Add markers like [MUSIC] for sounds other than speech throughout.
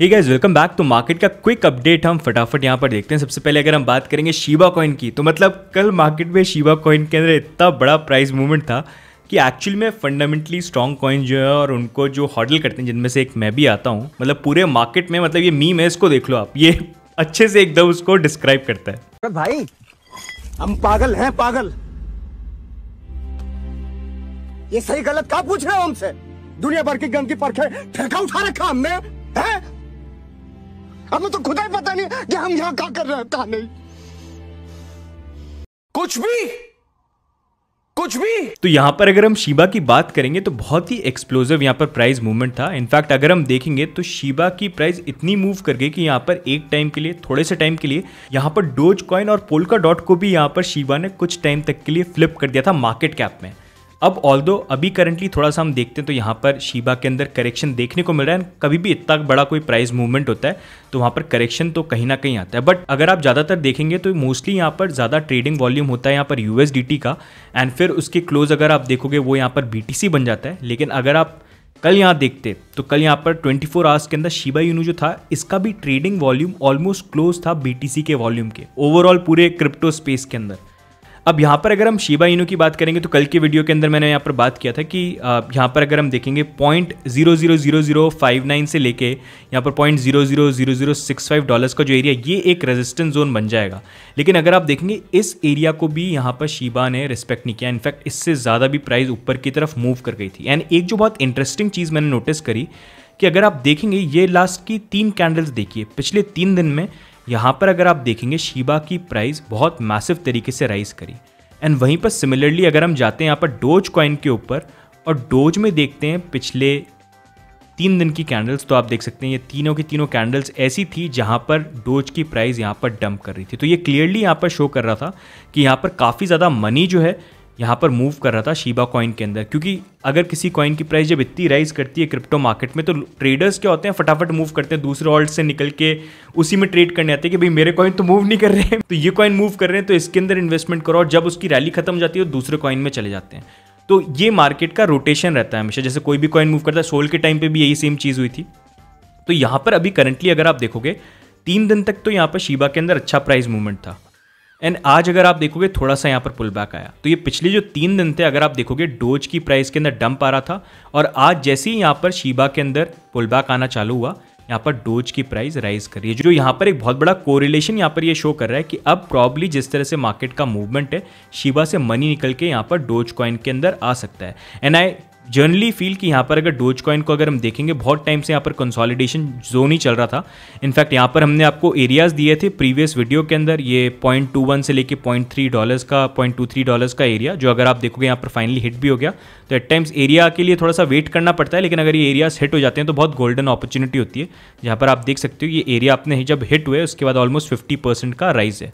हे guys welcome back तो market का quick update हम फटाफट यहाँ पर देखते हैं सबसे पहले अगर हम बात करेंगे शिवा कॉइन की तो मतलब कल मार्केट में शिवा कॉइन के अंदर इतना बड़ा प्राइस मूवमेंट था कि एक्चुअल में फंडामेंटली स्ट्रॉन्ग कॉइन जो है और उनको जो हॉडल करते हैं जिनमें से एक मैं भी आता हूँ मतलब पूरे मार्केट में मतलब ये मीम है इसको देख लो आप ये अच्छे से एकदम उसको डिस्क्राइब करता है भाई हम पागल हैं पागल ये सही गलत का पूछ रहे हो हमसे दुनिया भर की गंदगी परखे ठेका उठा रखा हमने हमें तो खुदा ही पता नहीं कि हम यहां क्या कर रहे हैं कहा नहीं कुछ भी कुछ भी तो यहाँ पर अगर हम शिबा की बात करेंगे तो बहुत ही एक्सप्लोजिव यहाँ पर प्राइस मूवमेंट था इनफैक्ट अगर हम देखेंगे तो शिबा की प्राइस इतनी मूव कर गई कि यहाँ पर एक टाइम के लिए थोड़े से टाइम के लिए यहाँ पर डोज कॉइन और पोलका डॉट को भी यहाँ पर शिबा ने कुछ टाइम तक के लिए फ्लिप कर दिया था मार्केट कैप में अब ऑल अभी करंटली थोड़ा सा हम देखते हैं तो यहाँ पर शीबा के अंदर करेक्शन देखने को मिल रहा है कभी भी इतना बड़ा कोई प्राइस मूवमेंट होता है तो वहाँ पर करेक्शन तो कहीं ना कहीं आता है बट अगर आप ज़्यादातर देखेंगे तो मोस्टली यहाँ पर ज़्यादा ट्रेडिंग वॉल्यूम होता है यहाँ पर यू का एंड फिर उसके क्लोज अगर आप देखोगे वो यहाँ पर बी बन जाता है लेकिन अगर आप कल यहाँ देखते तो कल यहाँ पर 24 फोर आवर्स के अंदर शिबा यूनू जो था इसका भी ट्रेडिंग वॉल्यूम ऑलमोस्ट क्लोज था बी के वॉल्यूम के ओवरऑल पूरे क्रिप्टो स्पेस के अंदर अब यहाँ पर अगर हम शिबा इनू की बात करेंगे तो कल की वीडियो के अंदर मैंने यहाँ पर बात किया था कि यहाँ पर अगर हम देखेंगे point zero zero zero zero five nine से लेके यहाँ पर point zero zero zero zero six five dollars का जो एरिया ये एक रेजिस्टेंस जोन बन जाएगा लेकिन अगर आप देखेंगे इस एरिया को भी यहाँ पर शिबा ने रिस्पेक्ट नहीं किया इनफैक्ट इससे ज़्यादा भी प्राइस ऊपर की तरफ मूव कर गई थी एंड एक जो बहुत इंटरेस्टिंग चीज़ मैंने नोटिस करी कि अगर आप देखेंगे ये लास्ट की तीन कैंडल्स देखिए पिछले तीन दिन में यहाँ पर अगर आप देखेंगे शीबा की प्राइस बहुत मैसिव तरीके से राइज करी एंड वहीं पर सिमिलरली अगर हम जाते हैं यहाँ पर डोज कॉइन के ऊपर और डोज में देखते हैं पिछले तीन दिन की कैंडल्स तो आप देख सकते हैं ये तीनों की तीनों कैंडल्स ऐसी थी जहाँ पर डोज की प्राइस यहाँ पर डंप कर रही थी तो ये क्लियरली यहाँ पर शो कर रहा था कि यहाँ पर काफ़ी ज़्यादा मनी जो है यहाँ पर मूव कर रहा था शीबा कॉइन के अंदर क्योंकि अगर किसी कॉइन की प्राइस जब इतनी राइज करती है क्रिप्टो मार्केट में तो ट्रेडर्स क्या होते हैं फटाफट मूव करते हैं दूसरे ऑल्ट से निकल के उसी में ट्रेड करने आते हैं कि भाई मेरे कॉइन तो मूव नहीं कर रहे हैं [LAUGHS] तो ये कॉइन मूव कर रहे हैं तो इसके अंदर इन्वेस्टमेंट करो और जब उसकी रैली खत्म जाती है तो दूसरे कॉइन में चले जाते हैं तो ये मार्केट का रोटेशन रहता है हमेशा जैसे कोई भी कॉइन मूव करता है सोल के टाइम पर भी यही सेम चीज़ हुई थी तो यहाँ पर अभी करंटली अगर आप देखोगे तीन दिन तक तो यहाँ पर शिबा के अंदर अच्छा प्राइस मूवमेंट था एंड आज अगर आप देखोगे थोड़ा सा यहाँ पर पुल बैक आया तो ये पिछले जो तीन दिन थे अगर आप देखोगे डोज की प्राइस के अंदर डंप आ रहा था और आज जैसे ही यहाँ पर शीबा के अंदर पुल बैक आना चालू हुआ यहाँ पर डोज की प्राइस राइज कर रही है जो यहाँ पर एक बहुत बड़ा कोरिलेशन यहाँ पर ये यह शो कर रहा है कि अब प्रॉब्ली जिस तरह से मार्केट का मूवमेंट है शिवा से मनी निकल के यहाँ पर डोज कॉइन के अंदर आ सकता है एंड आई जर्नली फील कि यहाँ पर अगर डोज कॉइन को अगर हम देखेंगे बहुत टाइम से यहाँ पर कंसोलिडेशन जोन ही चल रहा था इनफैक्ट यहाँ पर हमने आपको एरियाज दिए थे प्रीवियस वीडियो के अंदर ये पॉइंट टू वन से लेके पॉइंट थ्री डॉलर्स का पॉइंट टू थ्री डॉलर्स का एरिया जो अगर आप देखोगे यहाँ पर फाइनली हिट भी हो गया तो एट टाइम्स एरिया के लिए थोड़ा सा वेट करना पड़ता है लेकिन अगर ये एरियाज हिट हो जाते हैं तो बहुत गोल्डन अपॉर्चुनिटी होती है जहाँ पर आप देख सकते हो ये एरिया आपने जब हिट हुए उसके बाद ऑलमोस्ट फिफ्टी परसेंट का राइज है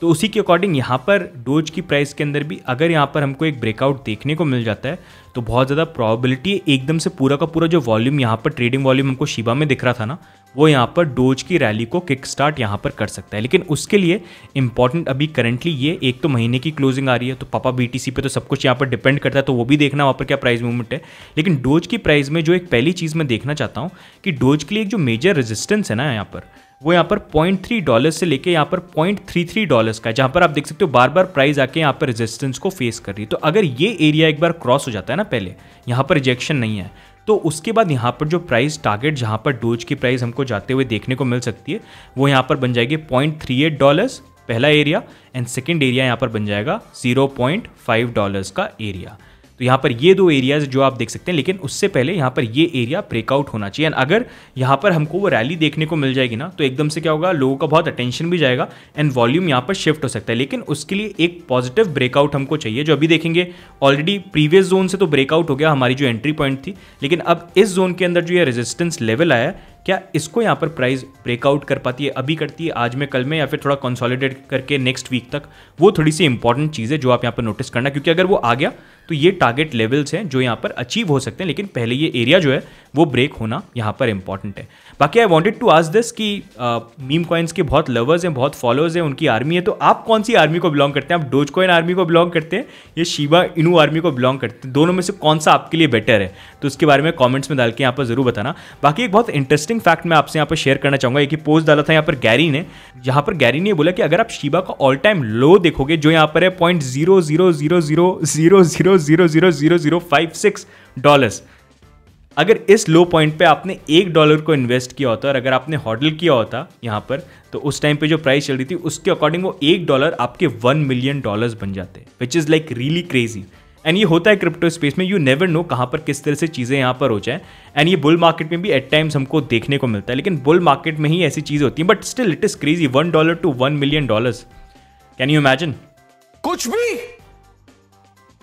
तो उसी के अकॉर्डिंग यहाँ पर डोज की प्राइस के अंदर भी अगर यहाँ पर हमको एक ब्रेकआउट देखने को मिल जाता है तो बहुत ज़्यादा प्रॉबिलिटी एकदम से पूरा का पूरा जो वॉल्यूम यहाँ पर ट्रेडिंग वॉल्यूम हमको शिबा में दिख रहा था ना वो यहाँ पर डोज की रैली को किक स्टार्ट यहाँ पर कर सकता है लेकिन उसके लिए इंपॉर्टेंट अभी करंटली ये एक तो महीने की क्लोजिंग आ रही है तो पापा बीटीसी पे तो सब कुछ यहाँ पर डिपेंड करता है तो वो भी देखना वहाँ पर क्या प्राइस मूवमेंट है लेकिन डोज की प्राइस में जो एक पहली चीज़ मैं देखना चाहता हूँ कि डोज के लिए एक जो मेजर रेजिस्टेंस है ना यहाँ पर वो यहाँ पर पॉइंट थ्री डॉलर से लेके यहाँ पर पॉइंट थ्री थ्री डॉलर्स का है जहाँ पर आप देख सकते हो बार बार प्राइस आके यहाँ पर रेजिस्टेंस को फेस कर रही है तो अगर ये एरिया एक बार क्रॉस हो जाता है ना पहले यहाँ पर रिजेक्शन नहीं है तो उसके बाद यहाँ पर जो प्राइस टारगेट जहाँ पर डोज की प्राइस हमको जाते हुए देखने को मिल सकती है वो यहाँ पर बन जाएगी पॉइंट थ्री एट डॉलर्स पहला एरिया एंड सेकेंड एरिया यहाँ पर बन जाएगा जीरो पॉइंट फाइव डॉलर्स का एरिया तो यहाँ पर ये दो एरियाज जो आप देख सकते हैं लेकिन उससे पहले यहाँ पर ये एरिया ब्रेकआउट होना चाहिए एंड अगर यहाँ पर हमको वो रैली देखने को मिल जाएगी ना तो एकदम से क्या होगा लोगों का बहुत अटेंशन भी जाएगा एंड वॉल्यूम यहाँ पर शिफ्ट हो सकता है लेकिन उसके लिए एक पॉजिटिव ब्रेकआउट हमको चाहिए जो अभी देखेंगे ऑलरेडी प्रीवियस जोन से तो ब्रेकआउट हो गया हमारी जो एंट्री पॉइंट थी लेकिन अब इस जोन के अंदर जो ये रेजिस्टेंस लेवल आया क्या इसको यहाँ पर प्राइस ब्रेकआउट कर पाती है अभी करती है आज में कल में या फिर थोड़ा कंसोलिडेट करके नेक्स्ट वीक तक वो थोड़ी सी इंपॉर्टेंट चीज़ है जो आप यहाँ पर नोटिस करना क्योंकि अगर वो आ गया तो ये टारगेट लेवल्स हैं जो यहाँ पर अचीव हो सकते हैं लेकिन पहले ये एरिया जो है वो ब्रेक होना यहाँ पर इंपॉर्टेंट है बाकी I wanted to ask this कि मीम कॉइन्स के बहुत लवर्स हैं बहुत फॉलोअर्स हैं उनकी आर्मी है तो आप कौन सी आर्मी को बिलोंग करते हैं आप डोज कॉइन आर्मी को बिलोंग करते हैं या शिवा इनू आर्मी को बिलोंग करते हैं दोनों में से कौन सा आपके लिए बेटर है तो उसके बारे में कॉमेंट्स में डाल के यहाँ पर ज़रूर बताना बाकी एक बहुत इंटरेस्टिंग फैक्ट मैं आपसे यहाँ पर शेयर करना चाहूँगा एक ही पोस्ट डाला था यहाँ पर गैरी ने जहाँ पर गैरी ने बोला कि अगर आप शिवा का ऑल टाइम लो देखोगे जो यहाँ पर है point zero zero zero zero zero zero dollars अगर इस लो पॉइंट पे आपने एक डॉलर को इन्वेस्ट किया होता और अगर आपने हॉडल किया होता यहाँ पर तो उस टाइम पे जो प्राइस चल रही थी उसके अकॉर्डिंग वो एक डॉलर आपके वन मिलियन डॉलर्स बन जाते हैं which is like really crazy and ये होता है क्रिप्टो स्पेस में यू नेवर नो कहाँ पर किस तरह से चीज़ें यहाँ पर हो जाए एंड ये बुल मार्केट में भी एट टाइम्स हमको देखने को मिलता है लेकिन बुल मार्केट में ही ऐसी चीज़ें होती हैं but still it is crazy one dollar to one million dollars can you imagine कुछ भी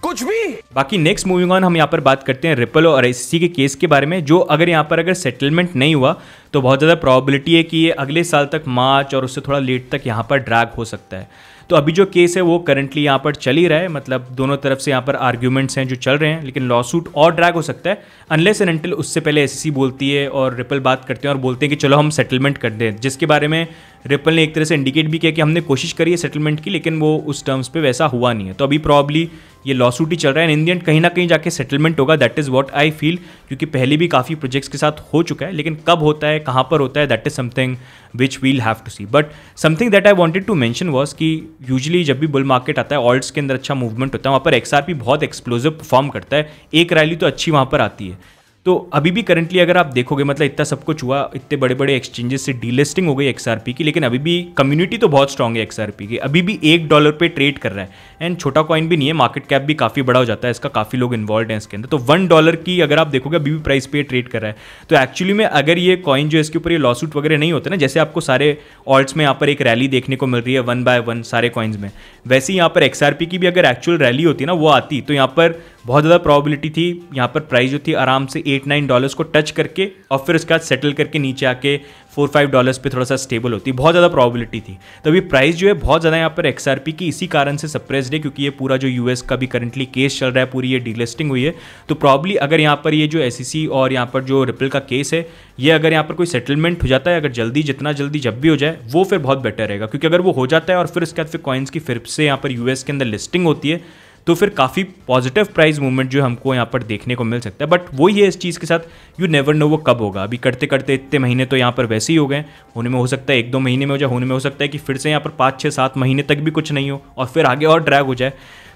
कुछ भी बाकी नेक्स्ट मूविंग ऑन हम यहाँ पर बात करते हैं रिपल और आईसीसी के केस के बारे में जो अगर यहाँ पर अगर सेटलमेंट नहीं हुआ तो बहुत ज़्यादा प्रॉबिलिटी है कि ये अगले साल तक मार्च और उससे थोड़ा लेट तक यहाँ पर ड्रैग हो सकता है तो अभी जो केस है वो करंटली यहाँ पर चल ही रहा है मतलब दोनों तरफ से यहाँ पर आर्ग्यूमेंट्स हैं जो चल रहे हैं लेकिन लॉ सूट और ड्रैग हो सकता है अनलेस एंड अनटिल उससे पहले एस e बोलती है और रिपल बात करते हैं और बोलते हैं कि चलो हम सेटलमेंट कर दें जिसके बारे में रिपल ने एक तरह से इंडिकेट भी किया कि हमने कोशिश करी है सेटलमेंट की लेकिन वो उस टर्म्स पर वैसा हुआ नहीं है तो अभी प्रॉब्ली ये लॉ सूट ही चल रहा है इन इंडियन कहीं ना कहीं जाके सेटलमेंट होगा that is what I feel क्योंकि पहले भी काफ़ी प्रोजेक्ट्स के साथ हो चुका है लेकिन कब होता है कहाँ पर होता है that is something which we'll have to see but something that I wanted to mention was कि यूजली जब भी बुल मार्केट आता है ऑल्ट्स के अंदर अच्छा मूवमेंट होता है वहाँ पर एक्सआरपी बहुत एक्सप्लोजिव परफॉर्म करता है एक रैली तो अच्छी वहाँ पर आती है तो अभी भी करंटली अगर आप देखोगे मतलब इतना सब कुछ हुआ इतने बड़े बड़े एक्सचेंजेस से डीलिस्टिंग हो गई एक्सआरपी की लेकिन अभी भी कम्युनिटी तो बहुत स्ट्रांग है एक्सआरपी की अभी भी एक डॉलर पे ट्रेड कर रहा है एंड छोटा कॉइन भी नहीं है मार्केट कैप भी काफ़ी बड़ा हो जाता है इसका काफ़ी लोग इन्वॉल्व हैं इसके अंदर तो वन डॉलर की अगर आप देखोगे अभी भी प्राइस पे ट्रेड कर रहा है तो एक्चुअली में अगर ये कॉइन जो इसके ऊपर ये लॉसूट वगैरह नहीं होते ना जैसे आपको सारे ऑल्ट्स में यहाँ पर एक रैली देखने को मिल रही है वन बाय वन सारे कॉइन्स में वैसे यहाँ पर एक्सआरपी की भी अगर एक्चुअल रैली होती ना वो आती तो यहाँ पर बहुत ज़्यादा प्रॉबिलिटी थी यहाँ पर प्राइस जो थी आराम से एट नाइन डॉलर्स को टच करके और फिर उसके बाद सेटल करके नीचे आके फोर फाइव डॉलर्स पे थोड़ा सा स्टेबल होती बहुत ज़्यादा प्रॉबिलिटी थी तो अभी प्राइस जो है बहुत ज़्यादा यहाँ पर एक्स की इसी कारण से सप्रेस्ड है क्योंकि ये पूरा जो यूएस का भी करंटली केस चल रहा है पूरी ये डीलिस्टिंग हुई है तो प्रॉब्ली अगर यहाँ पर ये जो एस e और यहाँ पर जो रिपल का केस है ये अगर यहाँ पर कोई सेटलमेंट हो जाता है अगर जल्दी जितना जल्दी जब भी हो जाए वो फिर बहुत बेटर रहेगा क्योंकि अगर वो हो जाता है और फिर उसके बाद फिर कॉइन्स की फिर से यहाँ पर यूएस के अंदर लिस्टिंग होती है तो फिर काफ़ी पॉजिटिव प्राइस मूवमेंट जो हमको यहाँ पर देखने को मिल सकता है बट वही है इस चीज़ के साथ यू नेवर नो वो कब होगा अभी करते करते इतने महीने तो यहाँ पर वैसे ही हो गए होने में हो सकता है एक दो महीने में हो जाए होने में हो सकता है कि फिर से यहाँ पर पाँच छः सात महीने तक भी कुछ नहीं हो और फिर आगे और ड्रैग हो जाए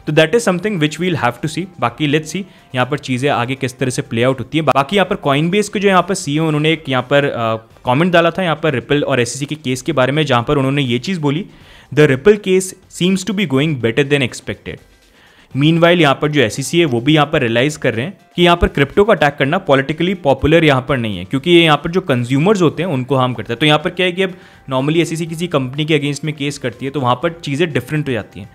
तो that is something which we'll have to see बाकी लेट्स सी यहाँ पर चीज़ें आगे किस तरह से प्ले आउट होती है बाकी यहाँ पर कॉइन बेस के जो यहाँ पर सी उन्होंने एक यहाँ पर कॉमेंट डाला था यहाँ पर रिपल और एस e के केस के बारे में जहाँ पर उन्होंने ये चीज़ बोली the Ripple case seems to be going better than expected meanwhile यहाँ पर जो एस e है वो भी यहाँ पर रियलाइज कर रहे हैं कि यहाँ पर क्रिप्टो का अटैक करना पॉलिटिकली पॉपुलर यहाँ पर नहीं है क्योंकि ये यहाँ पर जो कंज्यूमर्स होते हैं उनको हार्म करता है तो यहाँ पर क्या है कि अब नॉर्मली एस e किसी कंपनी के अगेंस्ट में केस करती है तो वहाँ पर चीज़ें डिफरेंट हो जाती हैं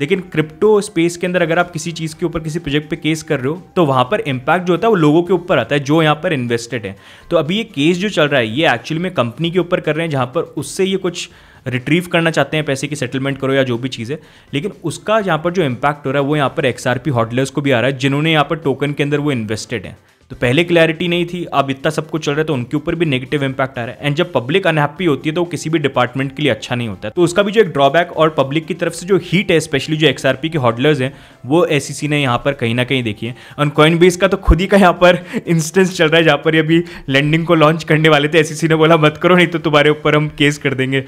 लेकिन क्रिप्टो स्पेस के अंदर अगर आप किसी चीज़ के ऊपर किसी प्रोजेक्ट पे केस कर रहे हो तो वहाँ पर इम्पैक्ट जो होता है वो लोगों के ऊपर आता है जो यहाँ पर इन्वेस्टेड है तो अभी ये केस जो चल रहा है ये एक्चुअली में कंपनी के ऊपर कर रहे हैं जहाँ पर उससे ये कुछ रिट्रीव करना चाहते हैं पैसे की सेटलमेंट करो या जो भी चीज़ है लेकिन उसका यहाँ पर जो इम्पैक्ट हो रहा है वो यहाँ पर एक्स आर को भी आ रहा है जिन्होंने यहाँ पर टोकन के अंदर वो इन्वेस्टेड है तो पहले क्लैरिटी नहीं थी अब इतना सब कुछ चल रहा है तो उनके ऊपर भी नेगेटिव इंपैक्ट आ रहा है एंड जब पब्लिक अनहैप्पी होती है तो वो किसी भी डिपार्टमेंट के लिए अच्छा नहीं होता है तो उसका भी जो एक ड्रॉबैक और पब्लिक की तरफ से जो हीट है स्पेशली जो एक्सआरपी के हॉडलर्स हैं वो एस e ने यहाँ पर कहीं ना कहीं देखी है और कॉइन बेस का तो खुद ही का यहाँ पर इंस्टेंस चल रहा है जहाँ पर अभी लैंडिंग को लॉन्च करने वाले थे एस e ने बोला मत करो नहीं तो तुम्हारे ऊपर हम केस कर देंगे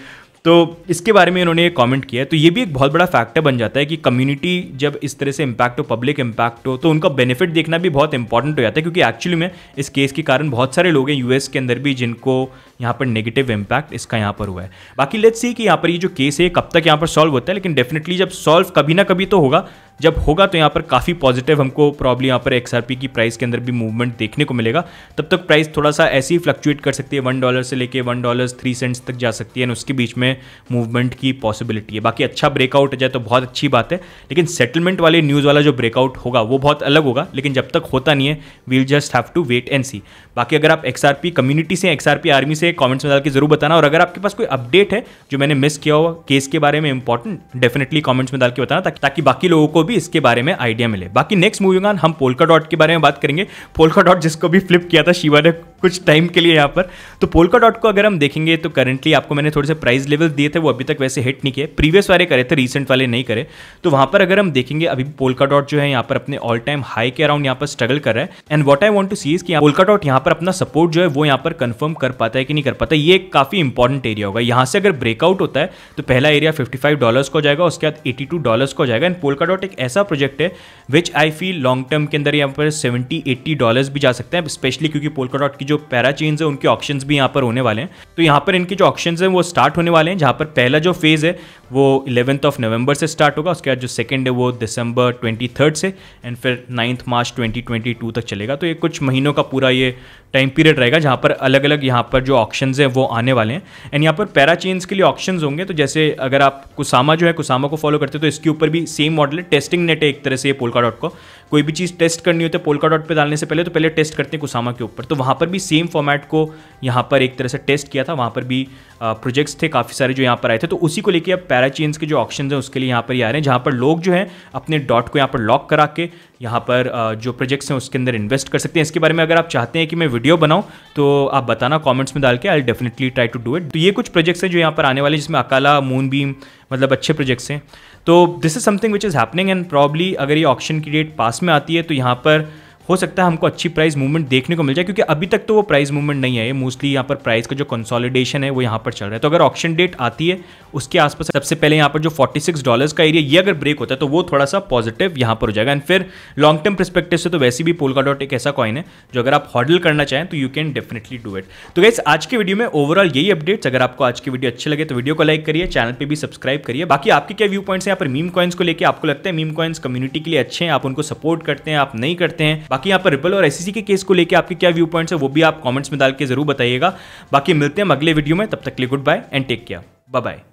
तो इसके बारे में इन्होंने कमेंट किया है तो ये भी एक बहुत बड़ा फैक्टर बन जाता है कि कम्युनिटी जब इस तरह से इम्पैक्ट हो पब्लिक इम्पैक्ट हो तो उनका बेनिफिट देखना भी बहुत इंपॉर्टेंट हो जाता है क्योंकि एक्चुअली में इस केस के कारण बहुत सारे लोग हैं यूएस के अंदर भी जिनको यहाँ पर नेगेटिव इम्पैक्ट इसका यहाँ पर हुआ है बाकी लेट्स सी कि यहाँ पर ये जो केस है कब तक यहाँ पर सॉल्व होता है लेकिन डेफिनेटली जब सॉल्व कभी ना कभी तो होगा जब होगा तो यहाँ पर काफ़ी पॉजिटिव हमको प्रॉब्लम यहाँ पर एक्सआरपी की प्राइस के अंदर भी मूवमेंट देखने को मिलेगा तब तक प्राइस थोड़ा सा ऐसे ही फ्लक्चुएट कर सकती है वन डॉलर से लेके वन डॉलर थ्री सेंट्स तक जा सकती है उसके बीच में मूवमेंट की पॉसिबिलिटी है बाकी अच्छा ब्रेकआउट हो जाए तो बहुत अच्छी बात है लेकिन सेटलमेंट वाले न्यूज़ वाला जो ब्रेकआउट होगा वो बहुत अलग होगा लेकिन जब तक होता नहीं है we'll just have to wait and see बाकी अगर आप एक्सआरपी कम्युनिटी से एक्सआरपी आर्मी से से कमेंट्स में डाल के जरूर बताना और अगर आपके पास कोई अपडेट है जो मैंने मिस किया हुआ केस के बारे में इंपॉर्टेंट डेफिनेटली कमेंट्स में डाल के बताना ताकि बाकी लोगों को भी इसके बारे में आइडिया मिले बाकी नेक्स्ट मूवी हम पोलका डॉट के बारे में बात करेंगे पोलका डॉट जिसको भी फ्लिप किया था शिवा ने कुछ टाइम के लिए यहाँ पर तो पोलका डॉट को अगर हम देखेंगे तो करेंटली आपको मैंने थोड़े से प्राइस लेवल दिए थे वो अभी तक वैसे हिट नहीं किए प्रीवियस वाले करे थे रिसेंट वाले नहीं करे तो वहाँ पर अगर हम देखेंगे अभी पोलका डॉट जो है यहाँ पर अपने ऑल टाइम हाई के अराउंड यहाँ पर स्ट्रगल कर रहा है and what I want to see कि पोलका डॉट यहाँ पर अपना सपोर्ट जो है वो यहाँ पर कन्फर्म कर पाता है कि नहीं कर पाता ये काफ़ी इंपॉर्टेंट एरिया होगा यहाँ से अगर ब्रेकआउट होता है तो पहला एरिया फिफ्टी फाइव डॉलर्स को जाएगा उसके बाद एटी टू डॉलर्स को जाएगा एंड पोलका डॉट एक ऐसा प्रोजेक्ट है which I feel long term के अंदर यहाँ पर सेवेंटी एट्टी डॉलर्स भी जा सकते हैं स्पेशली क्योंकि पोलका डॉट की जो पैरा चेन्स है उनके ऑप्शन भी यहाँ पर होने वाले हैं तो यहाँ पर इनके जो ऑप्शन है वो स्टार्ट होने वाले हैं जहाँ पर पहला जो फेज़ है वो इलेवंथ ऑफ नवंबर से स्टार्ट होगा उसके बाद जो सेकेंड है वो दिसंबर ट्वेंटी थर्ड से एंड फिर ninth March twenty twenty two तक चलेगा तो ये कुछ महीनों का पूरा ये टाइम पीरियड रहेगा जहाँ पर अलग अलग यहाँ पर जो ऑप्शन हैं वो आने वाले हैं एंड यहाँ पर पैरा चेंज के लिए ऑप्शन होंगे तो जैसे अगर आप कुसामा जो है कुसामा को फॉलो करते हो तो इसके ऊपर भी सेम मॉडल है टेस्टिंग नेट है एक तरह से ये पोलका डॉट को कोई भी चीज़ टेस्ट करनी होती है पोलका डॉट पर डालने से पहले तो पहले टेस्ट करते हैं कुसामा के ऊपर तो वहाँ पर भी सेम फॉर्मेट को यहाँ पर एक तरह से टेस्ट किया था वहाँ पर भी प्रोजेक्ट्स थे काफ़ी सारे जो यहाँ पर आए थे तो उसी को लेकर अब पैराचेंस के जो ऑप्शन हैं उसके लिए यहाँ पर ही आ रहे हैं जहाँ पर लोग जो हैं अपने डॉट को यहाँ पर लॉक करा के यहाँ पर जो प्रोजेक्ट्स हैं उसके अंदर इन्वेस्ट कर सकते हैं इसके बारे में अगर आप चाहते हैं कि मैं वीडियो बनाऊँ तो आप बताना कॉमेंट्स में डाल के I definitely try to do it तो ये कुछ प्रोजेक्ट्स हैं जो यहाँ पर आने वाले जिसमें अकाला मून बीम मतलब अच्छे प्रोजेक्ट्स हैं तो this is something which is happening and probably अगर ये ऑप्शन की डेट पास में आती है तो यहाँ पर हो सकता है हमको अच्छी प्राइस मूवमेंट देखने को मिल जाए क्योंकि अभी तक तो वो प्राइस मूवमेंट नहीं है मोस्टली यहाँ पर प्राइस का जो कंसोलिडेशन है वो यहाँ पर चल रहा है तो अगर ऑप्शन डेट आती है उसके आसपास सबसे पहले यहाँ पर जो 46 डॉलर्स का एरिया ये अगर ब्रेक होता है तो वो थोड़ा सा पॉजिटिव यहाँ पर हो जाएगा एंड फिर लॉन्ग टर्म परस्पेक्टिव से तो वैसे भी पोलका डॉट एक ऐसा कॉइन है जो अगर आप हॉडल करना चाहें तो you can definitely do it तो गैस आज की वीडियो में ओवरऑल यही अपडेट्स अगर आपको आज की वीडियो अच्छी लगे तो वीडियो को लाइक करिए चैनल पर भी सब्सक्राइब करिए बाकी आपके क्या व्यू पॉइंट्स यहाँ पर मीम कॉइन्स को लेकर आपको लगता है मीम कॉइन्स कम्युनिटी के लिए अच्छे हैं आप उनको सपोर्ट करते हैं आप नहीं करते हैं बाकी यहाँ पर रिपल और एस e के केस को लेकर आपके क्या व्यू पॉइंट्स है वो भी आप कॉमेंट्स में डाल के जरूर बताइएगा बाकी मिलते हैं अगले वीडियो में तब तक के लिए good bye and take care bye bye